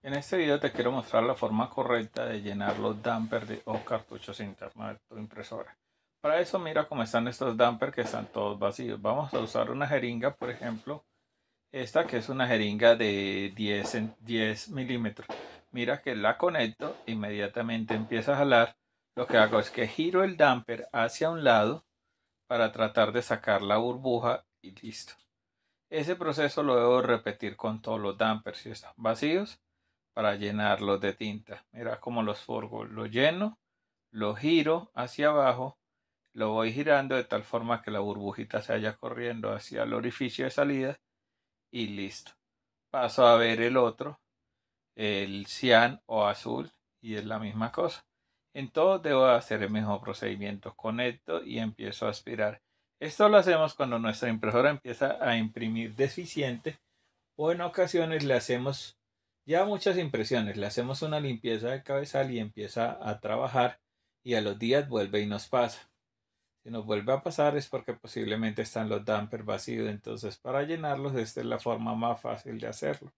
En este video te quiero mostrar la forma correcta de llenar los dampers de, o cartuchos internos de tu impresora. Para eso mira cómo están estos dampers que están todos vacíos. Vamos a usar una jeringa, por ejemplo, esta que es una jeringa de 10, 10 milímetros. Mira que la conecto, inmediatamente empieza a jalar. Lo que hago es que giro el damper hacia un lado para tratar de sacar la burbuja y listo. Ese proceso lo debo repetir con todos los dampers. Si están vacíos, para llenarlos de tinta. Mira cómo los forgo. Lo lleno, lo giro hacia abajo, lo voy girando de tal forma que la burbujita se vaya corriendo hacia el orificio de salida y listo. Paso a ver el otro, el cian o azul y es la misma cosa. En todo debo hacer el mismo procedimiento. Conecto y empiezo a aspirar. Esto lo hacemos cuando nuestra impresora empieza a imprimir deficiente o en ocasiones le hacemos ya muchas impresiones, le hacemos una limpieza de cabezal y empieza a trabajar y a los días vuelve y nos pasa. Si nos vuelve a pasar es porque posiblemente están los damper vacíos, entonces para llenarlos esta es la forma más fácil de hacerlo.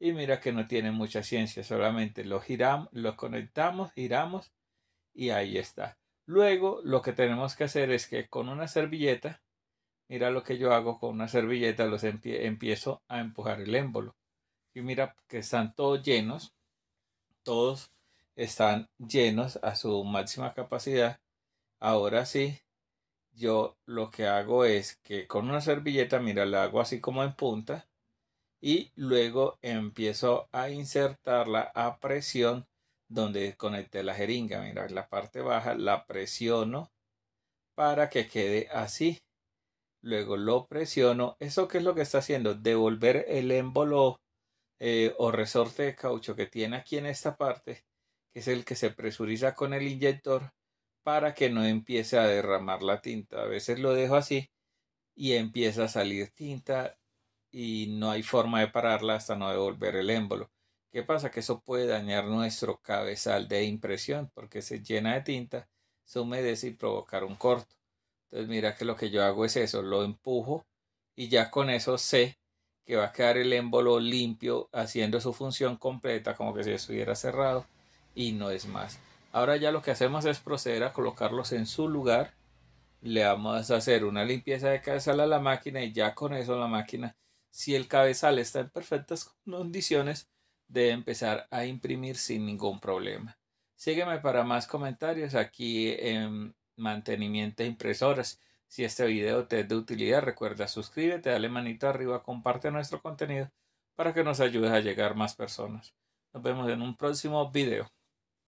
Y mira que no tiene mucha ciencia, solamente lo giramos, los conectamos, giramos y ahí está. Luego lo que tenemos que hacer es que con una servilleta, mira lo que yo hago con una servilleta, los empiezo a empujar el émbolo y mira que están todos llenos, todos están llenos a su máxima capacidad. Ahora sí, yo lo que hago es que con una servilleta, mira, la hago así como en punta y luego empiezo a insertarla a presión donde conecté la jeringa. Mira, la parte baja la presiono para que quede así. Luego lo presiono. ¿Eso qué es lo que está haciendo? Devolver el émbolo eh, o resorte de caucho que tiene aquí en esta parte, que es el que se presuriza con el inyector para que no empiece a derramar la tinta. A veces lo dejo así y empieza a salir tinta y no hay forma de pararla hasta no devolver el émbolo. ¿Qué pasa? Que eso puede dañar nuestro cabezal de impresión porque se llena de tinta, se humedece y provocar un corto. Entonces mira que lo que yo hago es eso, lo empujo y ya con eso sé que va a quedar el émbolo limpio haciendo su función completa, como que si estuviera cerrado, y no es más. Ahora ya lo que hacemos es proceder a colocarlos en su lugar. Le vamos a hacer una limpieza de cabezal a la máquina y ya con eso la máquina, si el cabezal está en perfectas condiciones, debe empezar a imprimir sin ningún problema. Sígueme para más comentarios aquí en mantenimiento de impresoras. Si este video te es de utilidad, recuerda suscríbete, dale manito arriba, comparte nuestro contenido para que nos ayudes a llegar más personas. Nos vemos en un próximo video.